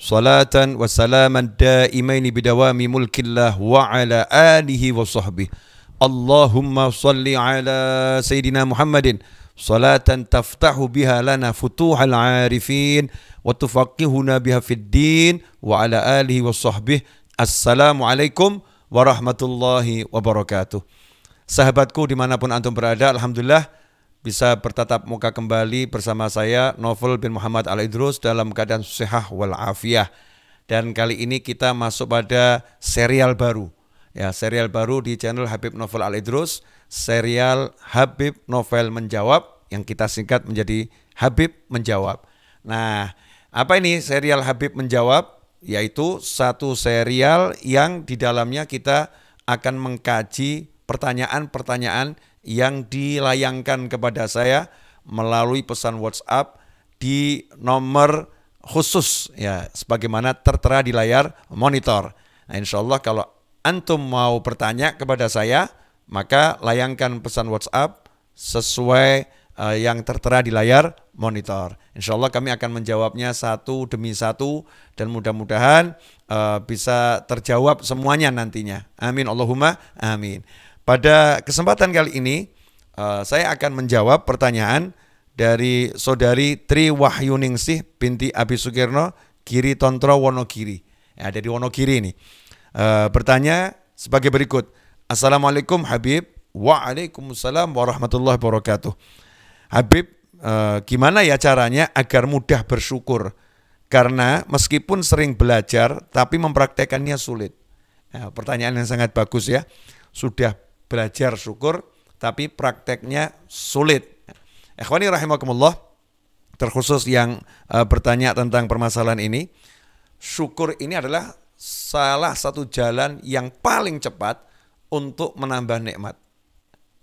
salatan wa salaman daimaini bidawami mulkillah wa ala alihi wa sahbihi. Allahumma salli ala Sayyidina Muhammadin salatan taftahu biha lana futuhal arifin wa tufaqihuna biha fid din wa ala alihi wa sahbihi. Assalamualaikum warahmatullahi wabarakatuh. Sahabatku dimanapun antum berada, Alhamdulillah. bisa bertatap muka kembali bersama saya Novel bin Muhammad Al Idrus dalam keadaan sehat wal Dan kali ini kita masuk pada serial baru. Ya, serial baru di channel Habib Novel Al Idrus, serial Habib Novel menjawab yang kita singkat menjadi Habib menjawab. Nah, apa ini serial Habib menjawab? Yaitu satu serial yang di dalamnya kita akan mengkaji pertanyaan-pertanyaan yang dilayangkan kepada saya melalui pesan WhatsApp di nomor khusus ya sebagaimana tertera di layar monitor. Nah, insya Allah kalau antum mau bertanya kepada saya maka layangkan pesan WhatsApp sesuai uh, yang tertera di layar monitor. Insya Allah kami akan menjawabnya satu demi satu dan mudah-mudahan uh, bisa terjawab semuanya nantinya. Amin Allahumma amin. Pada kesempatan kali ini eh, saya akan menjawab pertanyaan dari saudari Tri Wahyuningsih binti Abi Sukirno Kiri Tontro Wonogiri. Ya, dari Wonogiri ini. Uh, bertanya sebagai berikut. Assalamualaikum Habib. Waalaikumsalam warahmatullahi wabarakatuh. Habib, uh, gimana ya caranya agar mudah bersyukur? Karena meskipun sering belajar tapi mempraktekannya sulit. Ya, pertanyaan yang sangat bagus ya. Sudah belajar syukur tapi prakteknya sulit. Ikhwani rahimakumullah terkhusus yang e, bertanya tentang permasalahan ini, syukur ini adalah salah satu jalan yang paling cepat untuk menambah nikmat.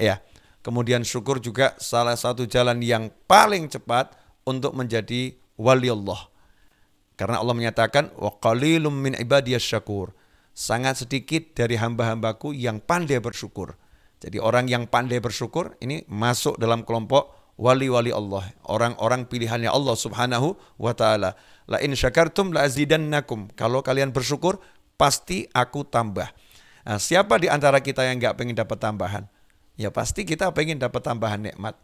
Ya. Kemudian syukur juga salah satu jalan yang paling cepat untuk menjadi wali Allah. Karena Allah menyatakan wa qalilum min ibadiyas syakur sangat sedikit dari hamba-hambaku yang pandai bersyukur. Jadi orang yang pandai bersyukur ini masuk dalam kelompok wali-wali Allah, orang-orang pilihannya Allah Subhanahu wa taala. La in syakartum la azidannakum. Kalau kalian bersyukur, pasti aku tambah. Nah, siapa di antara kita yang nggak pengen dapat tambahan? Ya pasti kita pengen dapat tambahan nikmat.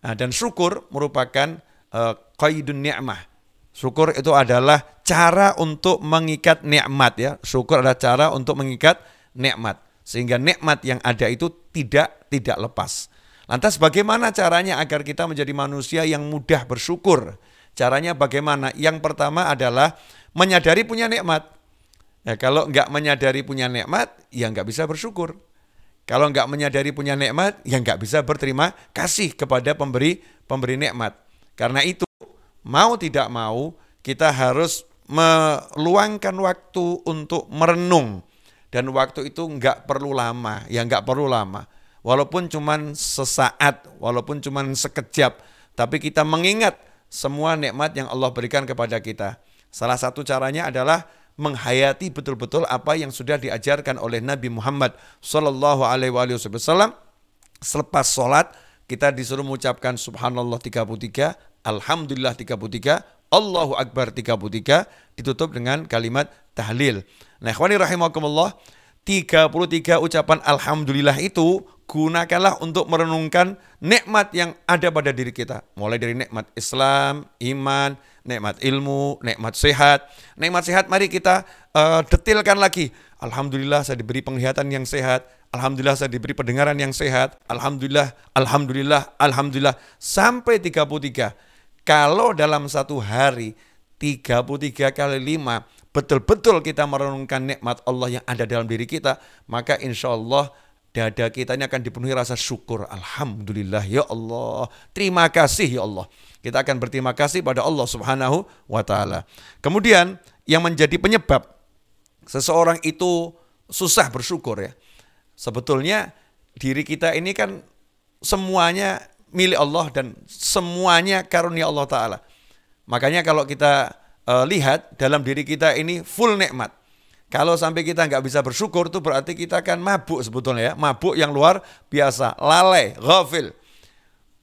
Nah, dan syukur merupakan uh, qaidun ni'mah. Syukur itu adalah cara untuk mengikat nikmat ya. Syukur adalah cara untuk mengikat nikmat sehingga nikmat yang ada itu tidak tidak lepas. Lantas bagaimana caranya agar kita menjadi manusia yang mudah bersyukur? Caranya bagaimana? Yang pertama adalah menyadari punya nikmat. Ya, kalau nggak menyadari punya nikmat, ya nggak bisa bersyukur. Kalau nggak menyadari punya nikmat, ya nggak bisa berterima kasih kepada pemberi pemberi nikmat. Karena itu mau tidak mau kita harus meluangkan waktu untuk merenung dan waktu itu nggak perlu lama, ya nggak perlu lama. Walaupun cuman sesaat, walaupun cuman sekejap, tapi kita mengingat semua nikmat yang Allah berikan kepada kita. Salah satu caranya adalah menghayati betul-betul apa yang sudah diajarkan oleh Nabi Muhammad Shallallahu Alaihi Wasallam. Selepas sholat kita disuruh mengucapkan Subhanallah 33, Alhamdulillah 33, Allahu Akbar 33 ditutup dengan kalimat tahlil. Nah, ikhwani rahimakumullah, 33 ucapan alhamdulillah itu gunakanlah untuk merenungkan nikmat yang ada pada diri kita. Mulai dari nikmat Islam, iman, nikmat ilmu, nikmat sehat. Nikmat sehat mari kita uh, detilkan lagi. Alhamdulillah saya diberi penglihatan yang sehat. Alhamdulillah saya diberi pendengaran yang sehat. Alhamdulillah, alhamdulillah, alhamdulillah sampai 33. Kalau dalam satu hari 33 kali 5 betul-betul kita merenungkan nikmat Allah yang ada dalam diri kita, maka insya Allah dada kita ini akan dipenuhi rasa syukur. Alhamdulillah ya Allah. Terima kasih ya Allah. Kita akan berterima kasih pada Allah Subhanahu wa taala. Kemudian yang menjadi penyebab seseorang itu susah bersyukur ya. Sebetulnya diri kita ini kan semuanya milik Allah dan semuanya karunia Allah Ta'ala. Makanya kalau kita uh, lihat dalam diri kita ini full nikmat. Kalau sampai kita nggak bisa bersyukur itu berarti kita akan mabuk sebetulnya ya. Mabuk yang luar biasa, lalai, ghafil.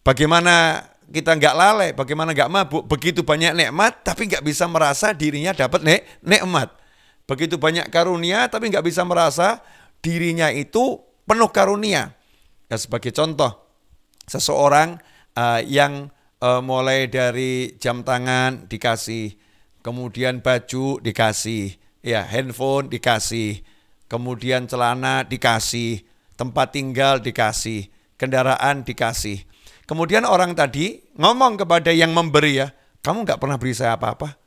Bagaimana kita nggak lalai, bagaimana nggak mabuk. Begitu banyak nikmat tapi nggak bisa merasa dirinya dapat nik nikmat. Begitu banyak karunia tapi nggak bisa merasa dirinya itu penuh karunia. Ya sebagai contoh, seseorang uh, yang uh, mulai dari jam tangan dikasih, kemudian baju dikasih, ya handphone dikasih, kemudian celana dikasih, tempat tinggal dikasih, kendaraan dikasih. Kemudian orang tadi ngomong kepada yang memberi ya, kamu nggak pernah beri saya apa-apa,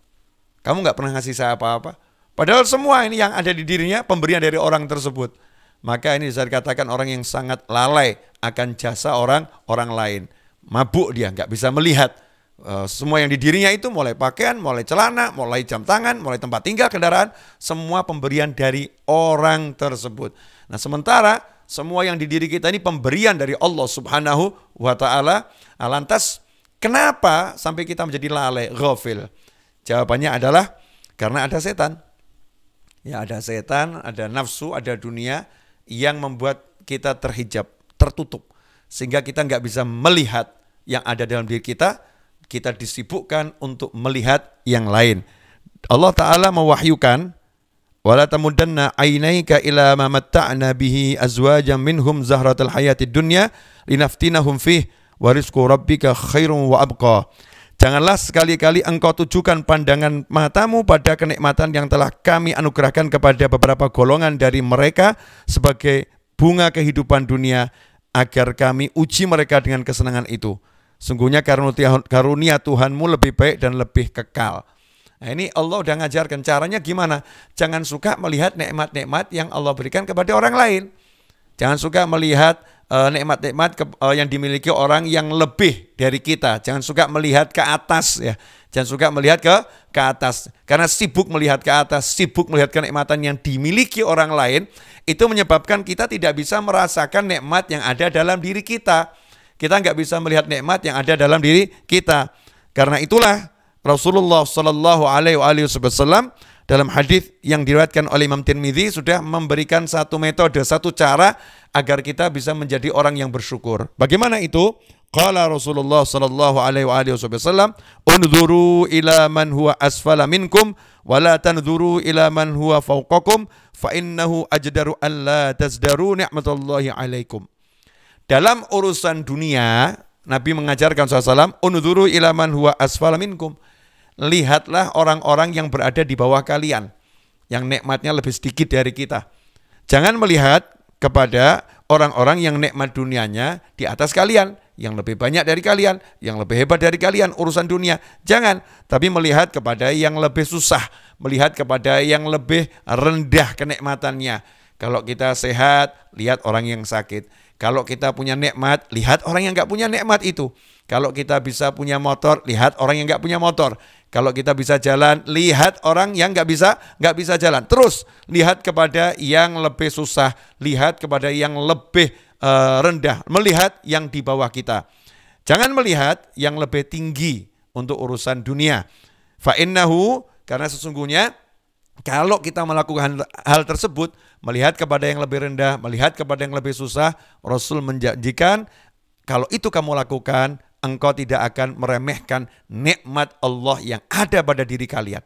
kamu nggak pernah ngasih saya apa-apa. Padahal semua ini yang ada di dirinya pemberian dari orang tersebut. Maka ini bisa dikatakan orang yang sangat lalai akan jasa orang orang lain. Mabuk dia, nggak bisa melihat eh, semua yang di dirinya itu mulai pakaian, mulai celana, mulai jam tangan, mulai tempat tinggal, kendaraan, semua pemberian dari orang tersebut. Nah, sementara semua yang di diri kita ini pemberian dari Allah Subhanahu wa taala. Nah, lantas kenapa sampai kita menjadi lalai, ghafil? Jawabannya adalah karena ada setan. Ya, ada setan, ada nafsu, ada dunia yang membuat kita terhijab, tertutup. Sehingga kita nggak bisa melihat yang ada dalam diri kita, kita disibukkan untuk melihat yang lain. Allah Ta'ala mewahyukan, وَلَا تَمُدَّنَّ عَيْنَيْكَ إِلَى مَا مَتَّعْنَا بِهِ أَزْوَاجًا مِنْهُمْ زَهْرَةَ الْحَيَاةِ الدُّنْيَا لِنَفْتِنَهُمْ فِيهِ rabbika رَبِّكَ خَيْرٌ وَأَبْقَى Janganlah sekali-kali engkau tujukan pandangan matamu pada kenikmatan yang telah kami anugerahkan kepada beberapa golongan dari mereka sebagai bunga kehidupan dunia, agar kami uji mereka dengan kesenangan itu. Sungguhnya karunia Tuhanmu lebih baik dan lebih kekal. Nah ini Allah udah ngajarkan caranya gimana? Jangan suka melihat nikmat-nikmat yang Allah berikan kepada orang lain. Jangan suka melihat eh, nikmat-nikmat uh, yang dimiliki orang yang lebih dari kita. Jangan suka melihat ke atas ya. Jangan suka melihat ke ke atas. Karena sibuk melihat ke atas, sibuk melihat kenikmatan yang dimiliki orang lain, itu menyebabkan kita tidak bisa merasakan nikmat yang ada dalam diri kita. Kita nggak bisa melihat nikmat yang ada dalam diri kita. Karena itulah Rasulullah Shallallahu Alaihi Wasallam dalam hadis yang diriwayatkan oleh Imam Tirmidzi sudah memberikan satu metode, satu cara agar kita bisa menjadi orang yang bersyukur. Bagaimana itu? Qala Rasulullah sallallahu alaihi wa alihi wasallam, "Unzuru ila man huwa asfala minkum wa la tanzuru ila man huwa fawqakum fa innahu ajdaru an la tazdaru ni'matallahi alaikum." Dalam urusan dunia, Nabi mengajarkan SAW, "Unzuru ila man huwa asfala minkum." lihatlah orang-orang yang berada di bawah kalian, yang nikmatnya lebih sedikit dari kita. Jangan melihat kepada orang-orang yang nikmat dunianya di atas kalian, yang lebih banyak dari kalian, yang lebih hebat dari kalian, urusan dunia. Jangan, tapi melihat kepada yang lebih susah, melihat kepada yang lebih rendah kenikmatannya. Kalau kita sehat, lihat orang yang sakit. Kalau kita punya nikmat, lihat orang yang nggak punya nikmat itu. Kalau kita bisa punya motor, lihat orang yang nggak punya motor. Kalau kita bisa jalan, lihat orang yang nggak bisa, nggak bisa jalan. Terus lihat kepada yang lebih susah, lihat kepada yang lebih uh, rendah, melihat yang di bawah kita. Jangan melihat yang lebih tinggi untuk urusan dunia. Fa'innahu, karena sesungguhnya kalau kita melakukan hal tersebut, melihat kepada yang lebih rendah, melihat kepada yang lebih susah, Rasul menjanjikan kalau itu kamu lakukan, engkau tidak akan meremehkan nikmat Allah yang ada pada diri kalian.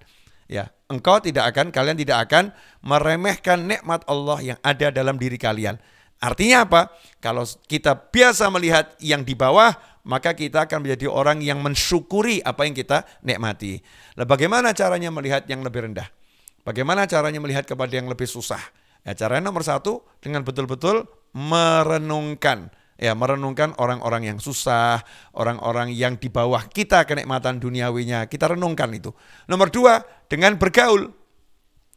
Ya, engkau tidak akan kalian tidak akan meremehkan nikmat Allah yang ada dalam diri kalian. Artinya apa? Kalau kita biasa melihat yang di bawah, maka kita akan menjadi orang yang mensyukuri apa yang kita nikmati. Nah, bagaimana caranya melihat yang lebih rendah? Bagaimana caranya melihat kepada yang lebih susah? Ya, caranya nomor satu dengan betul-betul merenungkan ya merenungkan orang-orang yang susah, orang-orang yang di bawah kita kenikmatan duniawinya, kita renungkan itu. Nomor dua, dengan bergaul,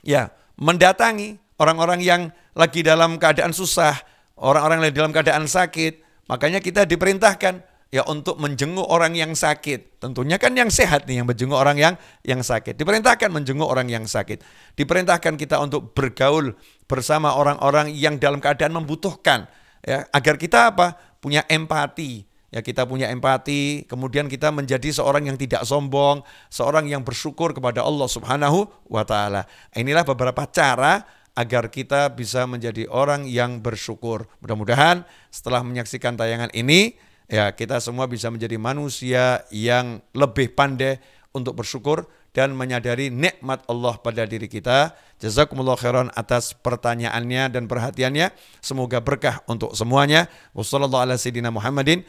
ya mendatangi orang-orang yang lagi dalam keadaan susah, orang-orang yang dalam keadaan sakit, makanya kita diperintahkan ya untuk menjenguk orang yang sakit. Tentunya kan yang sehat nih yang menjenguk orang yang yang sakit. Diperintahkan menjenguk orang yang sakit. Diperintahkan kita untuk bergaul bersama orang-orang yang dalam keadaan membutuhkan ya agar kita apa punya empati ya kita punya empati kemudian kita menjadi seorang yang tidak sombong seorang yang bersyukur kepada Allah Subhanahu wa taala inilah beberapa cara agar kita bisa menjadi orang yang bersyukur mudah-mudahan setelah menyaksikan tayangan ini ya kita semua bisa menjadi manusia yang lebih pandai untuk bersyukur dan menyadari nikmat Allah pada diri kita. Jazakumullah khairan atas pertanyaannya dan perhatiannya. Semoga berkah untuk semuanya. Wassalamualaikum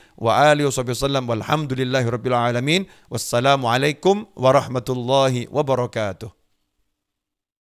warahmatullahi wabarakatuh.